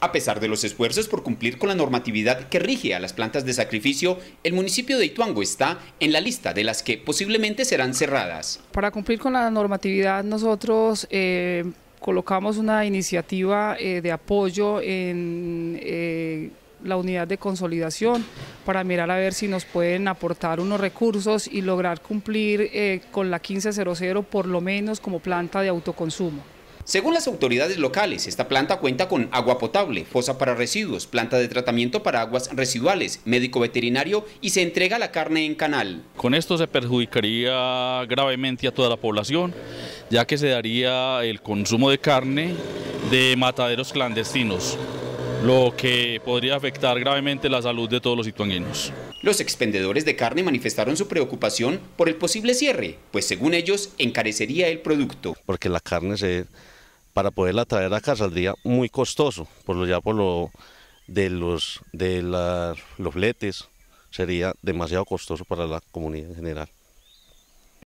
A pesar de los esfuerzos por cumplir con la normatividad que rige a las plantas de sacrificio, el municipio de Ituango está en la lista de las que posiblemente serán cerradas. Para cumplir con la normatividad nosotros eh, colocamos una iniciativa eh, de apoyo en eh, la unidad de consolidación para mirar a ver si nos pueden aportar unos recursos y lograr cumplir con la 1500 por lo menos como planta de autoconsumo. Según las autoridades locales, esta planta cuenta con agua potable, fosa para residuos, planta de tratamiento para aguas residuales, médico veterinario y se entrega la carne en canal. Con esto se perjudicaría gravemente a toda la población, ya que se daría el consumo de carne de mataderos clandestinos, lo que podría afectar gravemente la salud de todos los ituanguinos. Los expendedores de carne manifestaron su preocupación por el posible cierre, pues según ellos encarecería el producto. Porque la carne se para poderla traer acá saldría muy costoso, por lo ya por lo de los de los letes sería demasiado costoso para la comunidad en general.